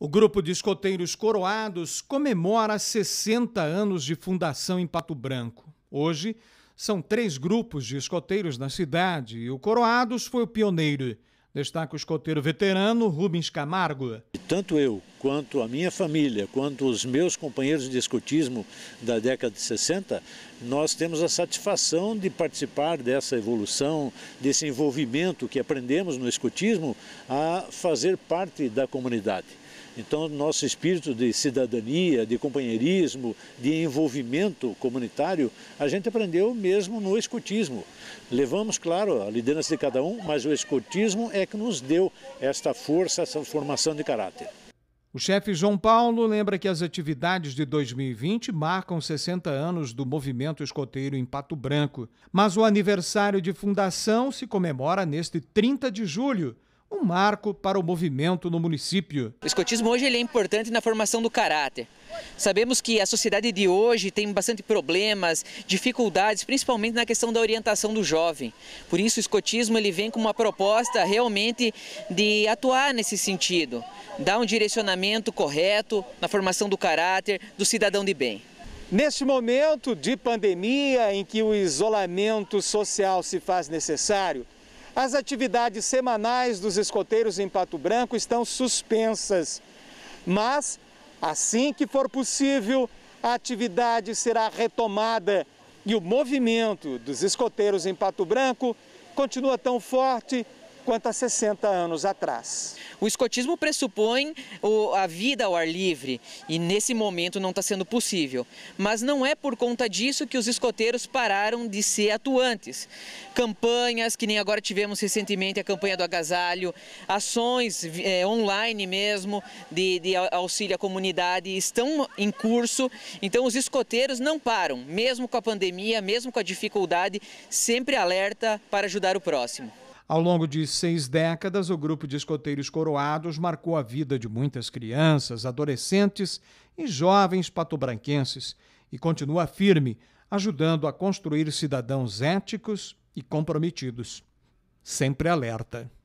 O grupo de escoteiros coroados comemora 60 anos de fundação em Pato Branco. Hoje, são três grupos de escoteiros na cidade e o Coroados foi o pioneiro. Destaca o escoteiro veterano Rubens Camargo. Tanto eu, quanto a minha família, quanto os meus companheiros de escotismo da década de 60, nós temos a satisfação de participar dessa evolução, desse envolvimento que aprendemos no escotismo a fazer parte da comunidade. Então, nosso espírito de cidadania, de companheirismo, de envolvimento comunitário, a gente aprendeu mesmo no escotismo. Levamos, claro, a liderança de cada um, mas o escotismo é que nos deu esta força, essa formação de caráter. O chefe João Paulo lembra que as atividades de 2020 marcam 60 anos do movimento escoteiro em Pato Branco, mas o aniversário de fundação se comemora neste 30 de julho um marco para o movimento no município. O escotismo hoje ele é importante na formação do caráter. Sabemos que a sociedade de hoje tem bastante problemas, dificuldades, principalmente na questão da orientação do jovem. Por isso o escotismo ele vem com uma proposta realmente de atuar nesse sentido, dar um direcionamento correto na formação do caráter do cidadão de bem. Neste momento de pandemia em que o isolamento social se faz necessário, as atividades semanais dos escoteiros em Pato Branco estão suspensas, mas assim que for possível, a atividade será retomada e o movimento dos escoteiros em Pato Branco continua tão forte quanto a 60 anos atrás. O escotismo pressupõe a vida ao ar livre e nesse momento não está sendo possível. Mas não é por conta disso que os escoteiros pararam de ser atuantes. Campanhas, que nem agora tivemos recentemente a campanha do agasalho, ações é, online mesmo de, de auxílio à comunidade estão em curso. Então os escoteiros não param, mesmo com a pandemia, mesmo com a dificuldade, sempre alerta para ajudar o próximo. Ao longo de seis décadas, o grupo de escoteiros coroados marcou a vida de muitas crianças, adolescentes e jovens patobranquenses e continua firme, ajudando a construir cidadãos éticos e comprometidos. Sempre alerta.